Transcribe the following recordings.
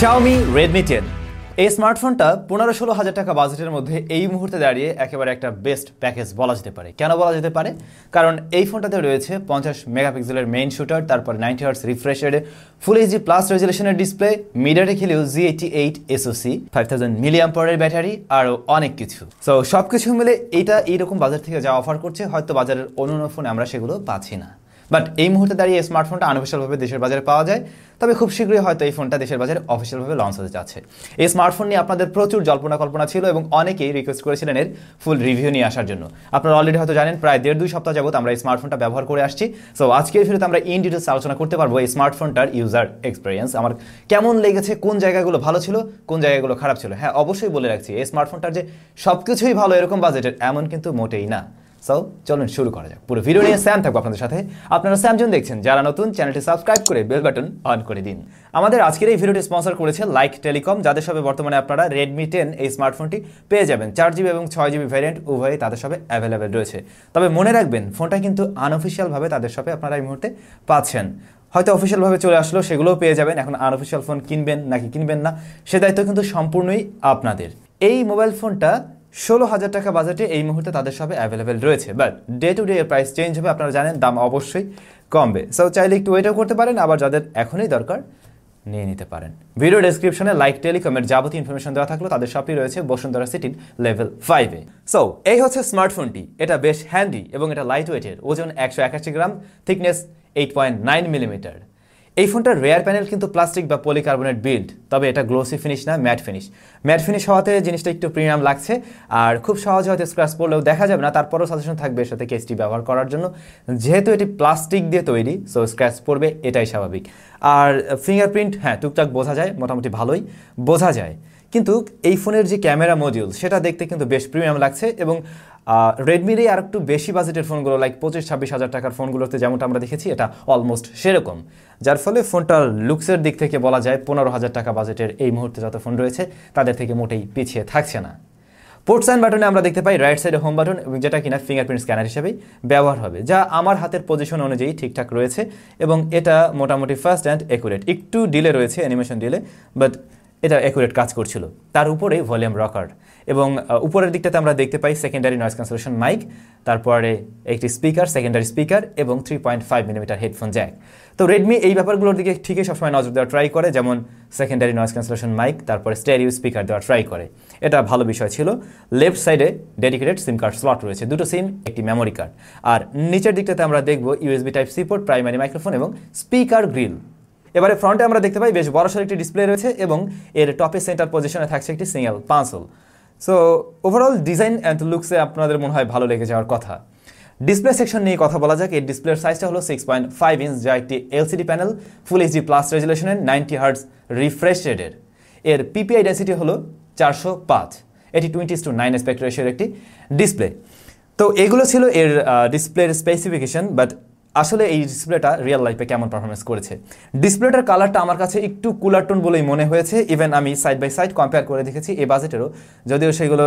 Xiaomi Redmi 10 এই স্মার্টফোনটা পনেরো ষোলো হাজার টাকা বাজেটের মধ্যে এই মুহূর্তে দাঁড়িয়ে একেবারে একটা বেস্ট প্যাকেজ বলা যেতে পারে কেন বলা যেতে পারে কারণ এই ফোনটাতে রয়েছে পঞ্চাশ মেগাপিক্সেলের মেইন শুটার তারপর নাইনটি হার্স রিফ্রেশ রেটে ফুল এইচডি প্লাস রেজুলেশনের display MediaTek Helio G eighty eight SoC five thousand পরের ব্যাটারি আরও অনেক কিছু সো সব কিছু মিলে এটা এইরকম বাজার থেকে যা অফার করছে হয়তো বাজারের অন্য ফোন আমরা সেগুলো পাচ্ছি না বাট এই মুহূর্তে দাঁড়িয়ে স্মার্টফোনটা আনঅফিসিয়ালভাবে দেশের বাজারে পাওয়া যায় তবে খুব শীঘ্রই হয়তো এই ফোনটা দেশের বাজারে অফিসিয়ালভাবে লঞ্চ হতে যাচ্ছে এই স্মার্টফোন নিয়ে আপনাদের প্রচুর জল্পনা কল্পনা ছিল এবং অনেকেই রিকোয়েস্ট করেছিলেন এর ফুল রিভিউ নিয়ে আসার জন্য আপনারা অলরেডি হয়তো জানেন প্রায় দেড় দুই সপ্তাহ যাবত আমরা এই স্মার্টফোনটা ব্যবহার করে আসছি সো আজকের ফিরে আমরা ইন ডিটেলস আলোচনা করতে পারবো এই স্মার্টফোনটার ইউজার এক্সপিরিয়েন্স আমার কেমন লেগেছে কোন জায়গাগুলো ভালো ছিল কোন জায়গাগুলো খারাপ ছিল হ্যাঁ অবশ্যই বলে রাখছি এই স্মার্টফোনটার যে সব কিছুই ভালো এরকম বাজেটের এমন কিন্তু মোটেই না সো চলুন শুরু করা যাক পুরো ভিডিও নিয়ে স্যাম থাকবো আপনাদের সাথে আপনারা স্যামজন দেখছেন যারা নতুন চ্যানেলটি সাবস্ক্রাইব করে বেল বাটন অন করে দিন আমাদের আজকের এই ভিডিওটি স্পন্সর করেছে লাইক টেলিকম যাদের সবে বর্তমানে আপনারা রেডমি টেন এই স্মার্টফোনটি পেয়ে যাবেন চার জিবি এবং ছয় জিবি ভ্যারিয়েন্ট উভয়ই তাদের সবে অ্যাভেলেবেল রয়েছে তবে মনে রাখবেন ফোনটা কিন্তু আনঅফিসিয়ালভাবে তাদের সবে আপনারা এই মুহূর্তে পাচ্ছেন হয়তো অফিসিয়ালভাবে চলে আসলো সেগুলোও পেয়ে যাবেন এখন আনঅফিসিয়াল ফোন কিনবেন নাকি কিনবেন না সে দায়িত্ব কিন্তু সম্পূর্ণই আপনাদের এই মোবাইল ফোনটা ষোলো হাজার টাকা বাজেটে এই মুহূর্তে তাদের সবে অ্যাভেলেবেল রয়েছে but day to day price change হবে আপনারা জানেন দাম অবশ্যই কমবে সো চাইলে একটু ওয়েটও করতে পারেন আবার যাদের এখনই দরকার নিয়ে নিতে পারেন ভিডিও ডিসক্রিপশনে লাইক টেলিকমের যাবতীয় ইনফরমেশন দেওয়া থাকলো তাদের সবই রয়েছে বসুন্ধরা সিটির লেভেল ফাইভে সো এই হচ্ছে স্মার্টফোনটি এটা বেশ হ্যান্ডি এবং এটা লাইট ওয়েটের ওজন একশো একাশি gram thickness eight point nine millimeter এই ফোনটার রেয়ার প্যানেল কিন্তু প্লাস্টিক বা পলিকার্বনেট বিল্ড তবে এটা গ্লোসি ফিনিশ না ম্যাট ফিনিশ ম্যাট ফিনিশ হওয়াতে জিনিসটা একটু প্রিমিয়াম লাগছে আর খুব সহজে হয়তো স্ক্র্যাচ পড়লেও দেখা যাবে না তারপরও সাজেশন থাকবে এর সাথে কেসটি ব্যবহার করার জন্য যেহেতু এটি প্লাস্টিক দিয়ে তৈরি সো স্ক্র্যাচ পড়বে এটাই স্বাভাবিক আর ফিঙ্গারপ্রিন্ট হ্যাঁ টুকটাক বোঝা যায় মোটামুটি ভালোই বোঝা যায় কিন্তু এই ফোনের যে ক্যামেরা মডিউল সেটা দেখতে কিন্তু বেশ প্রিমিয়াম লাগছে এবং রেডমির আর একটু বেশি বাজেটের ফোনগুলো লাইক পঁচিশ ছাব্বিশ হাজার টাকার ফোনগুলোতে যেমনটা আমরা দেখেছি এটা অলমোস্ট সেরকম যার ফলে ফোনটার লুকসের দিক থেকে বলা যায় পনেরো হাজার টাকা বাজেটের এই মুহূর্তে যত ফোন রয়েছে তাদের থেকে মোটেই পিছিয়ে থাকছে না পোর্ট সাইন বাটনে আমরা দেখতে পাই রাইট সাইডে হোম বাটন এবং যেটা কিনা ফিঙ্গারপ্রিন্ট স্ক্যানার হিসেবেই ব্যবহার হবে যা আমার হাতের পজিশন অনুযায়ী ঠিকঠাক রয়েছে এবং এটা মোটামুটি ফার্স্ট অ্যান্ড অ্যাকুরেট একটু ডিলে রয়েছে অ্যানিমেশন ডিলে বাট এটা অ্যাকুরেট কাজ করছিল তার উপরে ভলিউম রকার এবং উপরের দিকটাতে আমরা দেখতে পাই সেকেন্ডারি নয়েজ ক্যান্সেলেশন মাইক তারপরে একটি স্পিকার সেকেন্ডারি স্পিকার এবং three point five millimeter headphone jack তো রেডমি এই ব্যাপারগুলোর দিকে ঠিকই সবসময় নজর দেওয়া ট্রাই করে যেমন সেকেন্ডারি নয়েজ ক্যান্সেলেশন মাইক তারপরে স্টেরিও স্পিকার দেওয়া ট্রাই করে এটা ভালো বিষয় ছিল লেফট সাইডে ডেডিকেটেড সিম কার্ড স্লট রয়েছে দুটো সিম একটি মেমোরি কার্ড আর নিচের দিকটাতে আমরা দেখব USB type C port primary microphone এবং স্পিকার গ্রিল এবারে ফ্রন্টে আমরা দেখতে পাই বেশ বড়সড় একটি ডিসপ্লে রয়েছে এবং এর টপে সেন্টার পজিশনে থাকছে একটি single punch hole so overall design and লুকসে আপনাদের মনে হয় ভালো লেগে যাওয়ার কথা ডিসপ্লে সেকশন নিয়ে কথা বলা যাক এই ডিসপ্লের সাইজটা হলো সিক্স পয়েন্ট ফাইভ ইঞ্চ যা একটি LCD panel full HD plus রেজুলেশনের নাইনটি হার্টস রিফ্রেশ রেডের এর পিপিআই ডেন্সিটি হলো চারশো পাঁচ এটি টোয়েন্টি টু নাইন স্পেক্ট একটি ডিসপ্লে তো এগুলো ছিল এর ডিসপ্লের স্পেসিফিকেশন বাট আসলে এই ডিসপ্লেটা রিয়েল লাইফে কেমন পারফরমেন্স করেছে ডিসপ্লেটার কালারটা আমার কাছে একটু কুলার টোন বলেই মনে হয়েছে ইভেন আমি সাইড বাই সাইড কম্পেয়ার করে দেখেছি এই বাজেটেরও যদিও সেগুলো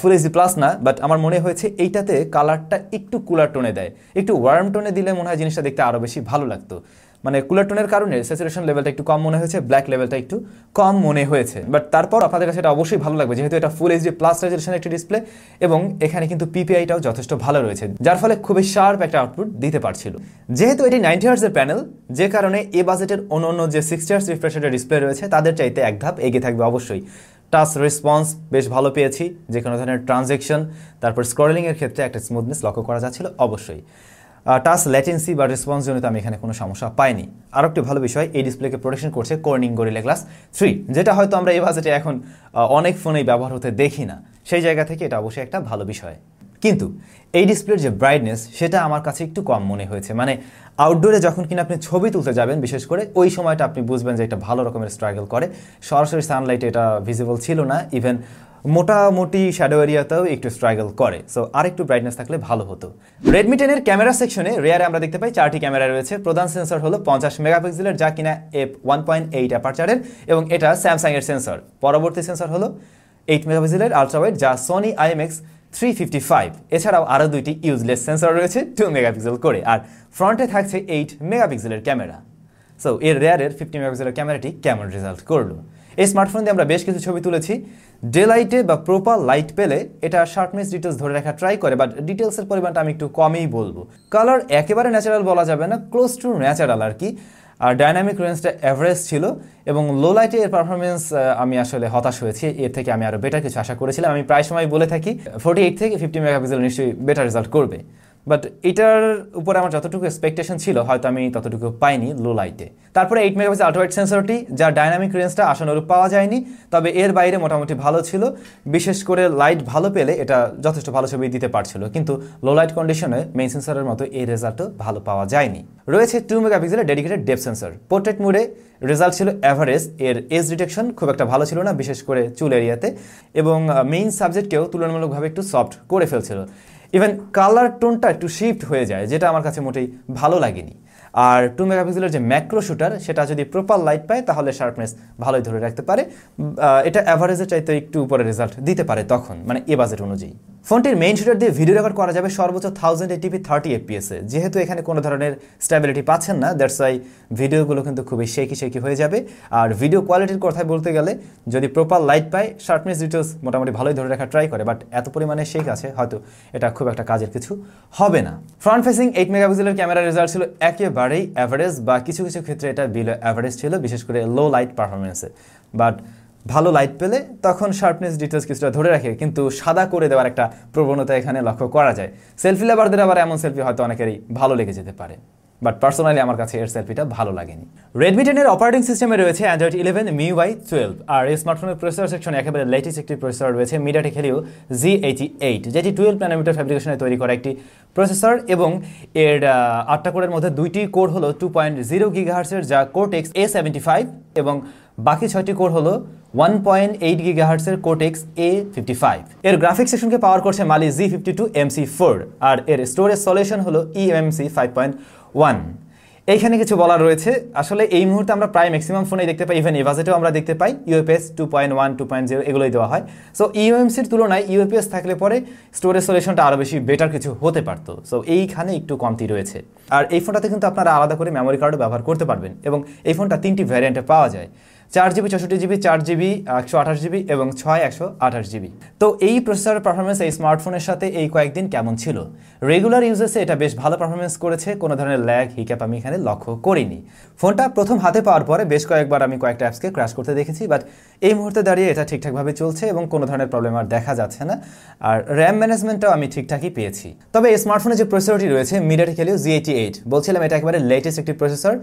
ফুল এইচডি প্লাস না বাট আমার মনে হয়েছে এইটাতে কালারটা একটু কুলার টোনে দেয় একটু ওয়ার্ম টোনে দিলে মনে হয় জিনিসটা দেখতে আরও বেশি ভালো লাগতো মানে কুলারটনের কারণে স্যাচুরেশন লেভেলটা একটু কম মনে হয়েছে ব্ল্যাক লেভেলটা একটু কম মনে হয়েছে বাট তারপর আপনাদের কাছে এটা অবশ্যই ভালো লাগবে যেহেতু এটা ফুল এইচডি প্লাস রেজুলেশন একটি ডিসপ্লে এবং এখানে কিন্তু পিপিআইটাও যথেষ্ট ভালো রয়েছে যার ফলে খুবই শার্প একটা আউটপুট দিতে পারছিল যেহেতু এটি নাইনটি হার্সের প্যানেল যে কারণে এ বাজেটের অন্য অন্য যে সিক্সটি হার্স রিফ্রেশারের ডিসপ্লে রয়েছে তাদের চাইতে এক ধাপ এগিয়ে থাকবে অবশ্যই টাচ রেসপন্স বেশ ভালো পেয়েছি যে কোনো ধরনের ট্রানজেকশন তারপর স্ক্রলিংয়ের ক্ষেত্রে একটা স্মুথনেস লক্ষ্য করা যাচ্ছিল অবশ্যই টাচ ল্যাটেন্সি বা রেসপন্সজনিত আমি এখানে কোনো সমস্যা পাইনি আর একটি ভালো বিষয় এই ডিসপ্লেকে প্রোটেকশন করছে কর্নিং গরিলা গ্লাস থ্রি যেটা হয়তো আমরা এই বাজেটে এখন অনেক ফোনেই ব্যবহার হতে দেখি না সেই জায়গা থেকে এটা অবশ্যই একটা ভালো বিষয় কিন্তু এই ডিসপ্লের যে ব্রাইটনেস সেটা আমার কাছে একটু কম মনে হয়েছে মানে আউটডোরে যখন কিনা আপনি ছবি তুলতে যাবেন বিশেষ করে ওই সময়টা আপনি বুঝবেন যে এটা ভালো রকমের স্ট্রাগল করে সরাসরি সানলাইটে এটা ভিজিবল ছিল না ইভেন মোটামুটি শ্যাডো এরিয়াতেও একটু স্ট্রাগল করে সো আর একটু ব্রাইটনেস থাকলে ভালো হতো রেডমি টেনের ক্যামেরা সেকশনে রেয়ারে আমরা দেখতে পাই চারটি ক্যামেরা রয়েছে প্রধান সেন্সর হলো পঞ্চাশ মেগাপিক্সেলের যা কিনা এফ ওয়ান পয়েন্ট এইট অ্যাপারচারের এবং এটা স্যামসাংয়ের সেন্সর পরবর্তী সেন্সর হলো এইট মেগাপিক্সেলের আলট্রাওয়েড যা Sony IMX three fifty five এছাড়াও আরও দুইটি ইউজলেস সেন্সর রয়েছে টু মেগাপিক্সেল করে আর ফ্রন্টে থাকছে এইট মেগাপিক্সেলের ক্যামেরা সো এর রেয়ারের ফিফটি মেগাপিক্সেলের ক্যামেরাটি কেমন রেজাল্ট করলো এই স্মার্টফোন দিয়ে আমরা বেশ কিছু ছবি তুলেছি ডে লাইটে বা প্রপার লাইট পেলে এটা শার্পনেস ডিটেলস ধরে রাখা ট্রাই করে বাট ডিটেলসের পরিমাণটা আমি একটু কমই বলবো কালার একেবারে ন্যাচারাল বলা যাবে না ক্লোজ টু ন্যাচারাল আর কি আর ডাইনামিক রেঞ্জটা অ্যাভারেজ ছিল এবং লো লাইটে এর পারফরমেন্স আমি আসলে হতাশ হয়েছি এর থেকে আমি আরও বেটার কিছু আশা করেছিলাম আমি প্রায় সময় বলে থাকি ফোর্টি এইট থেকে ফিফটি মেগাপিক্সেল নিশ্চয়ই বেটার রেজাল্ট করবে বাট এটার উপরে আমার যতটুকু এক্সপেকটেশন ছিল হয়তো আমি ততটুকু পাইনি লো লাইটে তারপরে এইট মেগাপিক্সেল আল্ট্রাইট সেন্সরটি যার ডাইনামিক রেঞ্জটা আশানুরূপ পাওয়া যায়নি তবে এর বাইরে মোটামুটি ভালো ছিল বিশেষ করে লাইট ভালো পেলে এটা যথেষ্ট ভালো ছবি দিতে পারছিল কিন্তু লো লাইট কন্ডিশনে মেইন সেন্সরের মতো এই রেজাল্টও ভালো পাওয়া যায়নি রয়েছে টু মেগাপিক্সেলের ডেডিকেটেড ডেপ সেন্সর পোর্ট্রেট মুডে রেজাল্ট ছিল অ্যাভারেজ এর এজ ডিটেকশন খুব একটা ভালো ছিল না বিশেষ করে চুল এরিয়াতে এবং মেইন সাবজেক্টকেও তুলনামূলকভাবে একটু সফট করে ফেলছিল ইভেন কালার টোনটা একটু শিফট হয়ে যায় যেটা আমার কাছে মোটেই ভালো লাগেনি আর টু মেগাপিক্সেলের যে ম্যাক্রো শুটার সেটা যদি প্রপার লাইট পায় তাহলে শার্পনেস ভালোই ধরে রাখতে পারে এটা অ্যাভারেজে চাইতে একটু উপরে রেজাল্ট দিতে পারে তখন মানে এ বাজেট অনুযায়ী ফোনটির মেইন শুটার দিয়ে ভিডিও রেকর্ড করা যাবে সর্বোচ্চ থাউজেন্ড এইটিপি থার্টি এফপিএসে যেহেতু এখানে কোনো ধরনের স্ট্যাবিলিটি পাচ্ছেন না দ্যাটস ওয়াই ভিডিওগুলো কিন্তু খুবই শেখি শেখি হয়ে যাবে আর ভিডিও কোয়ালিটির কথায় বলতে গেলে যদি প্রপার লাইট পায় শার্পনেস ডিটেলস মোটামুটি ভালোই ধরে রাখা ট্রাই করে বাট এত পরিমাণে শেখ আছে হয়তো এটা খুব একটা কাজের কিছু হবে না ফ্রন্ট ফেসিং এইট মেগাপিক্সেলের ক্যামেরা রেজাল্ট ছিল একেবারে পারেই অ্যাভারেজ বা কিছু কিছু ক্ষেত্রে এটা বিলো অ্যাভারেজ ছিল বিশেষ করে লো লাইট পারফরমেন্সে বাট ভালো লাইট পেলে তখন শার্পনেস ডিটেলস কিছুটা ধরে রাখে কিন্তু সাদা করে দেওয়ার একটা প্রবণতা এখানে লক্ষ্য করা যায় সেলফি লাভারদের আবার এমন সেলফি হয়তো অনেকেরই ভালো লেগে যেতে পারে বাট পার্সোনালি আমার কাছে এর সেলফিটা ভালো লাগেনি রেডমি টেনের অপারেটিং সিস্টেমে রয়েছে Android eleven MIUI twelve আর এই স্মার্টফোনের প্রসেসর সেকশন একেবারে লেটেস্ট একটি প্রসেসর রয়েছে MediaTek Helio G eighty eight যেটি টুয়েলভ প্যানোমিটার ফ্যাব্রিকেশনে তৈরি করা একটি প্রসেসর এবং এর আটটা কোরের মধ্যে দুইটি কোর হলো টু পয়েন্ট জিরো গিগাহার্সের যা কোটেক্স এ সেভেন্টি ফাইভ এবং বাকি ছয়টি কোর হলো ওয়ান পয়েন্ট এইট গিগাহার্সের কোটেক্স এ ফিফটি ফাইভ এর গ্রাফিক্স সেকশনকে পাওয়ার করছে Mali G fifty two MC four আর এর স্টোরেজ সলিউশন হলো ইএমসি ফাইভ পয়েন্ট ওয়ান এইখানে কিছু বলা রয়েছে আসলে এই মুহূর্তে আমরা প্রায় ম্যাক্সিমাম ফোনে দেখতে পাই ইভেন ইভাজেটেও আমরা দেখতে পাই UFS two point one two point zero এগুলোই দেওয়া হয় সো ইউএমসির e তুলনায় ইউএপিএস e থাকলে পরে স্টোরেজ সলিউশনটা আরও বেশি বেটার কিছু হতে পারতো সো এইখানে একটু কমতি রয়েছে আর এই ফোনটাতে কিন্তু আপনারা আলাদা করে মেমোরি কার্ডও ব্যবহার করতে পারবেন এবং এই ফোনটা তিনটি ভ্যারিয়েন্টে পাওয়া যায় চার জিবি চৌষট্টি জিবি চার জিবি একশো আঠাশ জিবি এবং ছয় একশো আঠাশ জিবি তো এই প্রসেসরের পারফরমেন্স এই স্মার্টফোনের সাথে এই কয়েকদিন কেমন ছিল রেগুলার ইউজেসে এটা বেশ ভালো পারফরমেন্স করেছে কোনো ধরনের ল্যাগ হিক্যাপ আমি এখানে লক্ষ্য করিনি ফোনটা প্রথম হাতে পাওয়ার পরে বেশ কয়েকবার আমি কয়েকটা অ্যাপসকে ক্র্যাশ করতে দেখেছি বাট এই মুহূর্তে দাঁড়িয়ে এটা ঠিকঠাকভাবে চলছে এবং কোনো ধরনের প্রবলেম আর দেখা যাচ্ছে না আর র্যাম ম্যানেজমেন্টটাও আমি ঠিকঠাকই পেয়েছি তবে এই স্মার্টফোনে যে প্রসেসরটি রয়েছে খেলেও জি এইটি এইট বলছিলাম এটা একেবারে লেটেস্ট একটি প্রসেসর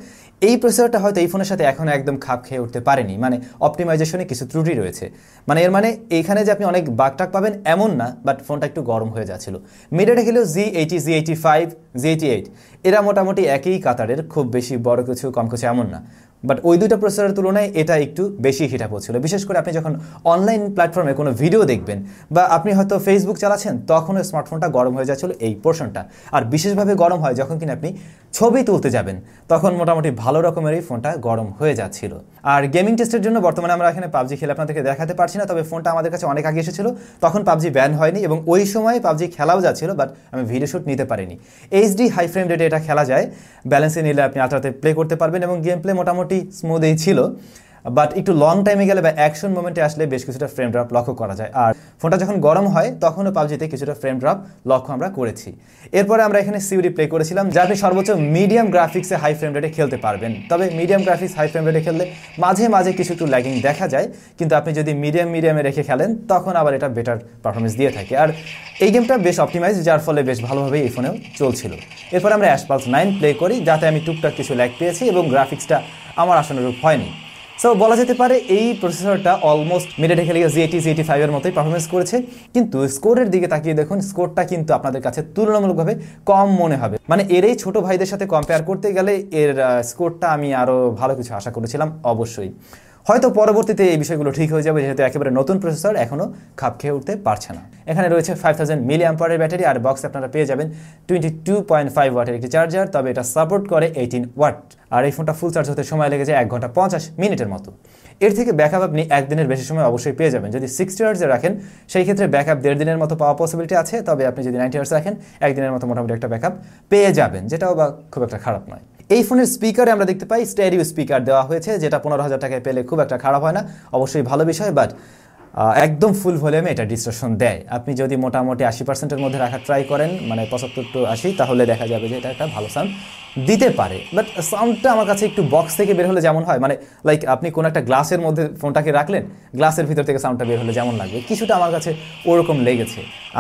এই প্রসেসরটা হয়তো এই ফোনের সাথে এখনও একদম খাপ খেয়ে উঠতে পারেনি মানে অপটিমাইজেশনে কিছু ত্রুটি রয়েছে মানে এর মানে এইখানে যে আপনি অনেক বাগটাক পাবেন এমন না বাট ফোনটা একটু গরম হয়ে যাচ্ছিল খেলেও জি এইটি জি eighty five G eighty eight এরা মোটামুটি একই কাতারের খুব বেশি বড় কিছু কম কিছু এমন না বাট ওই দুইটা প্রসেসরের তুলনায় এটা একটু বেশি হিট আপ হচ্ছিলো বিশেষ করে আপনি যখন অনলাইন প্ল্যাটফর্মে কোনো ভিডিও দেখবেন বা আপনি হয়তো ফেসবুক চালাচ্ছেন তখন ওই স্মার্টফোনটা গরম হয়ে যাচ্ছিলো এই পোর্শনটা আর বিশেষভাবে গরম হয় যখন কিনা আপনি ছবি তুলতে যাবেন তখন মোটামুটি ভালো রকমেরই ফোনটা গরম হয়ে যাচ্ছিল আর গেমিং টেস্টের জন্য বর্তমানে আমরা এখানে পাবজি খেলে আপনাদেরকে দেখাতে পারছি না তবে ফোনটা আমাদের কাছে অনেক আগে এসেছিল তখন পাবজি ব্যান হয়নি এবং ওই সময় পাবজি খেলাও যাচ্ছিল বাট আমি ভিডিও শ্যুট নিতে পারিনি এইচডি হাই ফ্রেম রেটে এটা খেলা যায় ব্যালেন্সে নিলে আপনি আলট্রাতে প্লে করতে পারবেন এবং গেম প্লে মোটামুটি মোটামুটি স্মুথই ছিল বাট একটু লং টাইমে গেলে বা অ্যাকশন মোমেন্টে আসলে বেশ কিছুটা ফ্রেম ড্রপ লক্ষ্য করা যায় আর ফোনটা যখন গরম হয় তখনও পাবজিতে কিছুটা ফ্রেম ড্রপ লক্ষ্য আমরা করেছি এরপরে আমরা এখানে সিউরি প্লে করেছিলাম যা আপনি সর্বোচ্চ মিডিয়াম গ্রাফিক্সে হাই ফ্রেম রেটে খেলতে পারবেন তবে মিডিয়াম গ্রাফিক্স হাই ফ্রেম রেটে খেললে মাঝে মাঝে কিছু একটু ল্যাগিং দেখা যায় কিন্তু আপনি যদি মিডিয়াম মিডিয়ামে রেখে খেলেন তখন আবার এটা বেটার পারফরমেন্স দিয়ে থাকে আর এই গেমটা বেশ অপটিমাইজ যার ফলে বেশ ভালোভাবে এই ফোনেও চলছিল এরপর আমরা অ্যাশপালস নাইন প্লে করি যাতে আমি টুকটাক কিছু ল্যাগ পেয়েছি এবং গ্রাফিক্সটা আমার আশানুরূপ হয়নি সো বলা যেতে পারে এই প্রসেসরটা অলমোস্ট মিডে ঢেকে লিগে জিএটি জিএটি ফাইভের মতোই পারফরমেন্স করেছে কিন্তু স্কোরের দিকে তাকিয়ে দেখুন স্কোরটা কিন্তু আপনাদের কাছে তুলনামূলকভাবে কম মনে হবে মানে এর এই ছোটো ভাইদের সাথে কম্পেয়ার করতে গেলে এর স্কোরটা আমি আরও ভালো কিছু আশা করেছিলাম অবশ্যই হয়তো পরবর্তীতে এই বিষয়গুলো ঠিক হয়ে যাবে যেহেতু একেবারে নতুন প্রসেসর এখনও খাপ খেয়ে উঠতে পারছে না এখানে রয়েছে ফাইভ থাউজেন্ড মিলি অ্যাম্পারের ব্যাটারি আর বক্স আপনারা পেয়ে যাবেন টোয়েন্টি টু পয়েন্ট ফাইভ ওয়াটের একটি চার্জার তবে এটা সাপোর্ট করে এইটিন ওয়াট আর এই ফোনটা ফুল চার্জ হতে সময় লেগে যায় এক ঘন্টা পঞ্চাশ মিনিটের মতো এর থেকে ব্যাকআপ আপনি একদিনের বেশি সময় অবশ্যই পেয়ে যাবেন যদি সিক্সটি আওয়ার্সে রাখেন সেই ক্ষেত্রে ব্যাকআপ দেড় দিনের মতো পাওয়া পসিবিলিটি আছে তবে আপনি যদি নাইনটি আওয়ার্স রাখেন একদিনের মতো মোটামুটি একটা ব্যাকআপ পেয়ে যাবেন যেটাও বা খুব একটা খারাপ নয় এই ফোনের স্পিকারে আমরা দেখতে পাই স্টেরিও স্পিকার দেওয়া হয়েছে যেটা পনেরো হাজার টাকায় পেলে খুব একটা খারাপ হয় না অবশ্যই ভালো বিষয় বাট একদম ফুল ভলিউমে এটা ডিস্ট্রাকশন দেয় আপনি যদি মোটামুটি আশি পার্সেন্টের মধ্যে রাখার ট্রাই করেন মানে পঁচাত্তর টু আশি তাহলে দেখা যাবে যে এটা একটা ভালো সাউন্ড দিতে পারে বাট সাউন্ডটা আমার কাছে একটু বক্স থেকে বের হলে যেমন হয় মানে লাইক আপনি কোনো একটা গ্লাসের মধ্যে ফোনটাকে রাখলেন গ্লাসের ভিতর থেকে সাউন্ডটা বের হলে যেমন লাগবে কিছুটা আমার কাছে ওরকম লেগেছে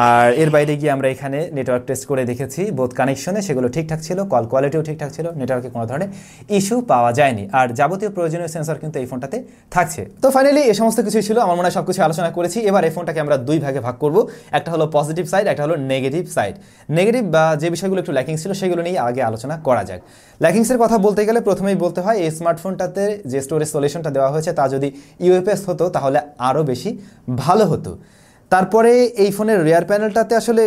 আর এর বাইরে গিয়ে আমরা এখানে নেটওয়ার্ক টেস্ট করে দেখেছি বোধ কানেকশনে সেগুলো ঠিকঠাক ছিল কল কোয়ালিটিও ঠিকঠাক ছিল নেটওয়ার্কে কোনো ধরনের ইস্যু পাওয়া যায়নি আর যাবতীয় প্রয়োজনীয় সেন্সর কিন্তু এই ফোনটাতে থাকছে তো ফাইনালি এ সমস্ত কিছুই ছিল আমার মনে হয় সব কিছু আলোচনা করেছি এবার এই ফোনটাকে আমরা দুই ভাগে ভাগ করব একটা হলো পজিটিভ সাইড একটা হলো নেগেটিভ সাইড নেগেটিভ বা যে বিষয়গুলো একটু ল্যাকিং ছিল সেগুলো নিয়ে আগে আলোচনা করা করা যাক ল্যাকিংসের কথা বলতে গেলে প্রথমেই বলতে হয় এই স্মার্টফোনটাতে যে স্টোরেজ সলিউশনটা দেওয়া হয়েছে তা যদি ইউএফএস হতো তাহলে আরও বেশি ভালো হতো তারপরে এই ফোনের রেয়ার প্যানেলটাতে আসলে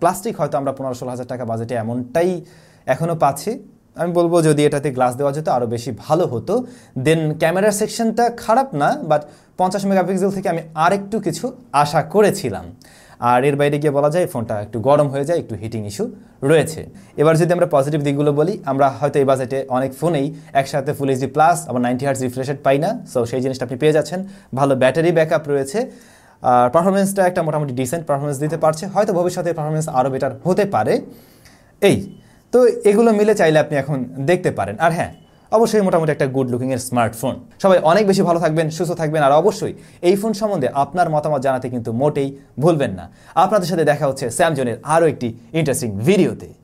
প্লাস্টিক হয়তো আমরা পনেরো ষোলো হাজার টাকা বাজেটে এমনটাই এখনও পাচ্ছি আমি বলবো যদি এটাতে গ্লাস দেওয়া যেত আরও বেশি ভালো হতো দেন ক্যামেরার সেকশনটা খারাপ না বাট পঞ্চাশ মেগাপিক্সেল থেকে আমি আরেকটু কিছু আশা করেছিলাম আর এর বাইরে গিয়ে বলা যায় ফোনটা একটু গরম হয়ে যায় একটু হিটিং ইস্যু রয়েছে এবার যদি আমরা পজিটিভ দিকগুলো বলি আমরা হয়তো এই বাজেটে অনেক ফোনেই একসাথে ফুল এইচডি প্লাস আবার নাইনটি হার্স রিফ্রেশেড পাই না সো সেই জিনিসটা আপনি পেয়ে যাচ্ছেন ভালো ব্যাটারি ব্যাকআপ রয়েছে আর পারফরমেন্সটা একটা মোটামুটি ডিসেন্ট পারফরমেন্স দিতে পারছে হয়তো ভবিষ্যতে পারফরমেন্স আরও বেটার হতে পারে এই তো এগুলো মিলে চাইলে আপনি এখন দেখতে পারেন আর হ্যাঁ অবশ্যই মোটামুটি একটা গুড লুকিং এর স্মার্টফোন সবাই অনেক বেশি ভালো থাকবেন সুস্থ থাকবেন আর অবশ্যই এই ফোন সম্বন্ধে আপনার মতামত জানাতে কিন্তু মোটেই ভুলবেন না আপনাদের সাথে দেখা হচ্ছে স্যামজনের আরও একটি ইন্টারেস্টিং ভিডিওতে